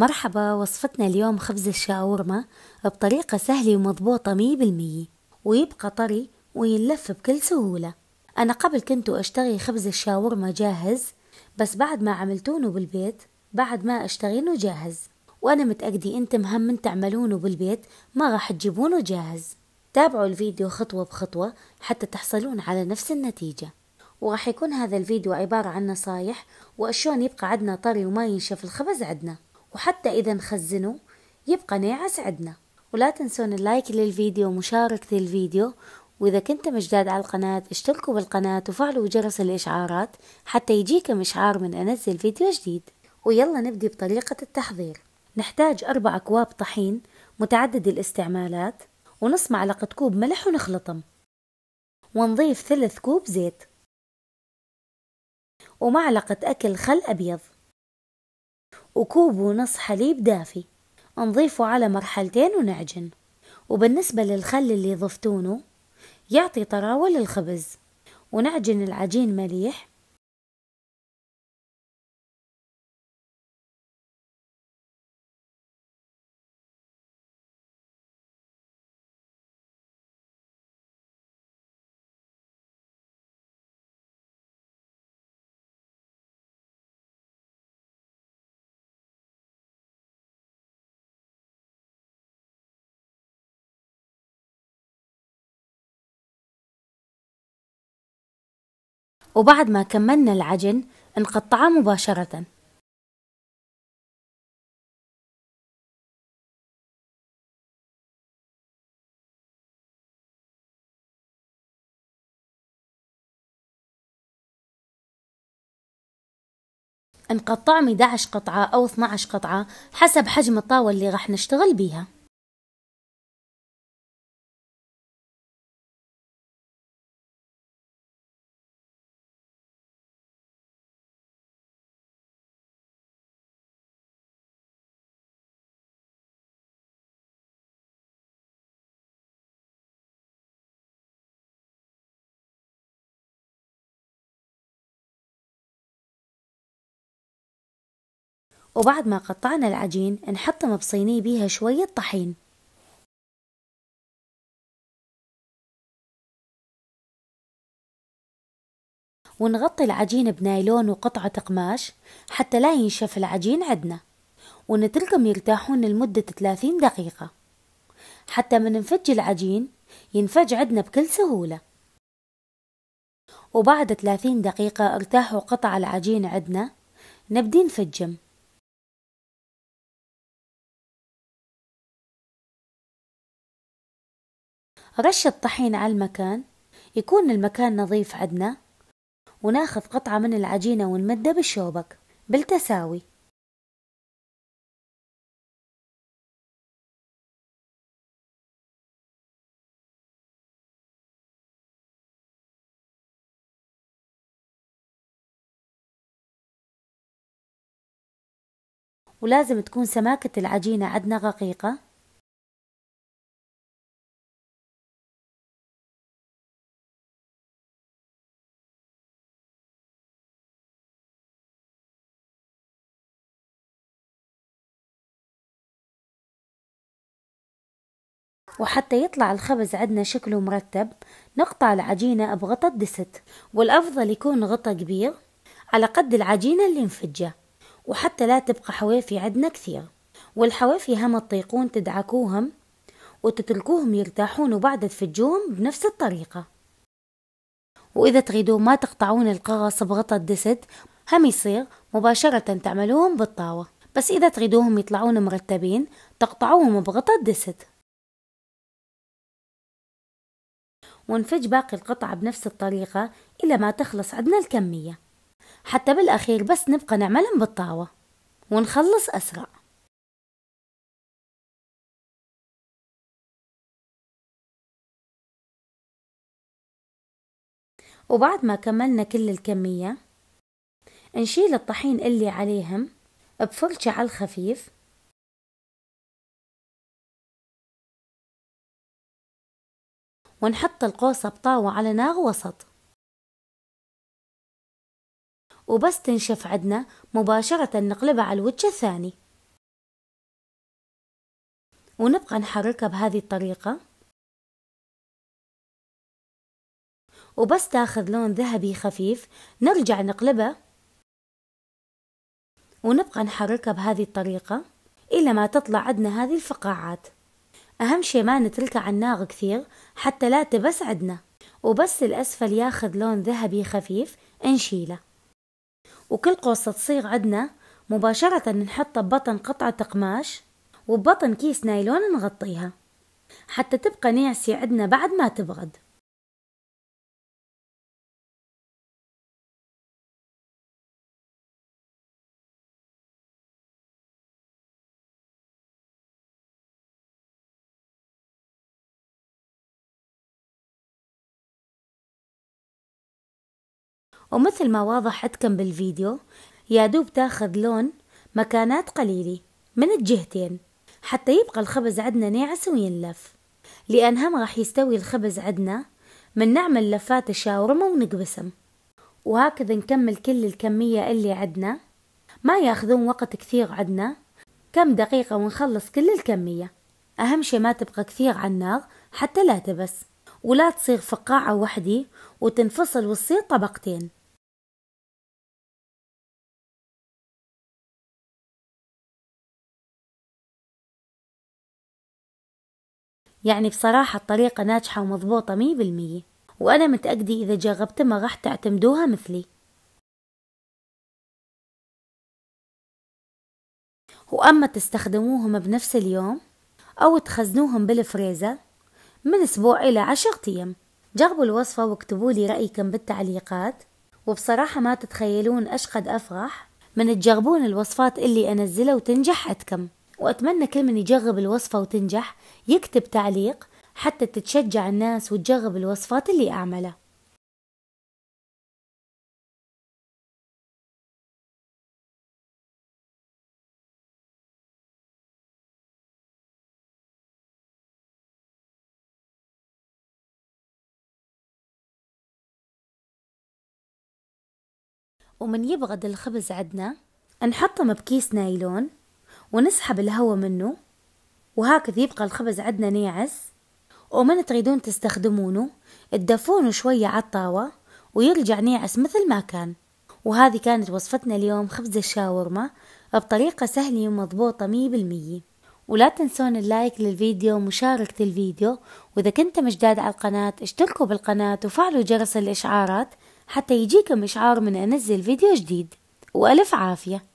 مرحبا وصفتنا اليوم خبز الشاورما بطريقة سهلة ومضبوطة مية بالمية ويبقى طري وينلف بكل سهولة أنا قبل كنت أشتري خبز الشاورما جاهز بس بعد ما عملتونه بالبيت بعد ما أشتغينه جاهز وأنا متأكدة أنتم مهم من تعملونه بالبيت ما راح تجيبونه جاهز تابعوا الفيديو خطوة بخطوة حتى تحصلون على نفس النتيجة وراح يكون هذا الفيديو عبارة عن نصايح وشلون يبقى عندنا طري وما ينشف الخبز عندنا وحتى إذا نخزنه يبقى ناعس عندنا ولا تنسون اللايك للفيديو ومشاركة الفيديو وإذا كنت مجداد على القناة اشتركوا بالقناة وفعلوا جرس الإشعارات حتى يجيكم إشعار من أنزل فيديو جديد ويلا نبدي بطريقة التحضير نحتاج أربع أكواب طحين متعدد الاستعمالات ونص معلقة كوب ملح ونخلطهم ونضيف ثلث كوب زيت ومعلقة أكل خل أبيض وكوب ونص حليب دافي نضيفه على مرحلتين ونعجن وبالنسبة للخل اللي ضفتونه يعطي طراوة للخبز ونعجن العجين مليح وبعد ما كملنا العجن نقطعه مباشرة نقطعهم 11 قطعة أو 12 قطعة حسب حجم الطاولة اللي راح نشتغل بيها وبعد ما قطعنا العجين نحطم بصينية بيها شوية طحين ونغطي العجين بنايلون وقطعة قماش حتى لا ينشف العجين عندنا ونتركهم يرتاحون لمدة 30 دقيقة حتى من نفج العجين ينفج عندنا بكل سهولة وبعد 30 دقيقة ارتاحوا قطع العجين عندنا نبدي نفجم رش الطحين على المكان يكون المكان نظيف عدنا وناخذ قطعة من العجينة ونمده بالشوبك بالتساوي ولازم تكون سماكة العجينة عدنا رقيقة وحتى يطلع الخبز عندنا شكله مرتب نقطع العجينة بغطا الدست والأفضل يكون غطا كبير على قد العجينة اللي نفجة وحتى لا تبقى حوافي عندنا كثير والحوافي هم تطيقون تدعكوهم وتتركوهم يرتاحون وبعد تفجوهم بنفس الطريقة وإذا تريدوا ما تقطعون القغص بغطا الدست هم يصير مباشرة تعملوهم بالطاوة بس إذا تريدوهم يطلعون مرتبين تقطعوهم بغطا الدست ونفج باقي القطعة بنفس الطريقة إلى ما تخلص عندنا الكمية حتى بالأخير بس نبقى نعملهم بالطاوة ونخلص أسرع وبعد ما كملنا كل الكمية نشيل الطحين اللي عليهم بفرشة على الخفيف ونحط القوسة بطاوة على نار وسط وبس تنشف عدنا مباشرة نقلبها على الوجه الثاني ونبقى نحركها بهذه الطريقة وبس تاخذ لون ذهبي خفيف نرجع نقلبها ونبقى نحركها بهذه الطريقة إلى ما تطلع عدنا هذه الفقاعات أهم شي ما نتركه على النار كثير حتى لا تبس عدنا وبس الأسفل ياخذ لون ذهبي خفيف نشيله وكل قوصة تصير عدنا مباشرة نحطها ببطن قطعة قماش وببطن كيس نايلون نغطيها حتى تبقى نيعسي عدنا بعد ما تبرد ومثل ما واضح بالفيديو يا دوب تاخذ لون مكانات قليلة من الجهتين حتى يبقى الخبز عندنا ناعس وينلف لأن هم راح يستوي الخبز عندنا من نعمل لفات الشاورما ونقبسم وهكذا نكمل كل الكمية اللي عندنا ما ياخذون وقت كثير عندنا كم دقيقة ونخلص كل الكمية أهم شي ما تبقى كثير على النار حتى لا تبس ولا تصير فقاعة وحدي وتنفصل وتصير طبقتين يعني بصراحة الطريقة ناجحة ومضبوطة مية بالمية وأنا متأكدة إذا جربتها ما راح تعتمدوها مثلي وأما تستخدموهم بنفس اليوم أو تخزنوهم بالفريزر من أسبوع إلى عشرة أيام جربوا الوصفة واكتبوا لي رأيكم بالتعليقات وبصراحة ما تتخيلون أشقد أفرح من تجربون الوصفات اللي أنزلها وتنجح عندكم وأتمنى كل من يجرب الوصفة وتنجح يكتب تعليق حتى تتشجع الناس وتجرب الوصفات اللي أعملها ومن يبغد الخبز عدنا نحطه بكيس نايلون ونسحب الهواء منه وهكذا يبقى الخبز عندنا ناعس ومن تريدون تستخدمونه تدفونه شوية على الطاوة ويرجع ناعس مثل ما كان وهذه كانت وصفتنا اليوم خبز الشاورما بطريقة سهلة ومضبوطة مية بالمية ولا تنسون اللايك للفيديو ومشاركة الفيديو وإذا كنتم جداد على القناة اشتركوا بالقناة وفعلوا جرس الإشعارات حتى يجيكم إشعار من أنزل فيديو جديد وألف عافية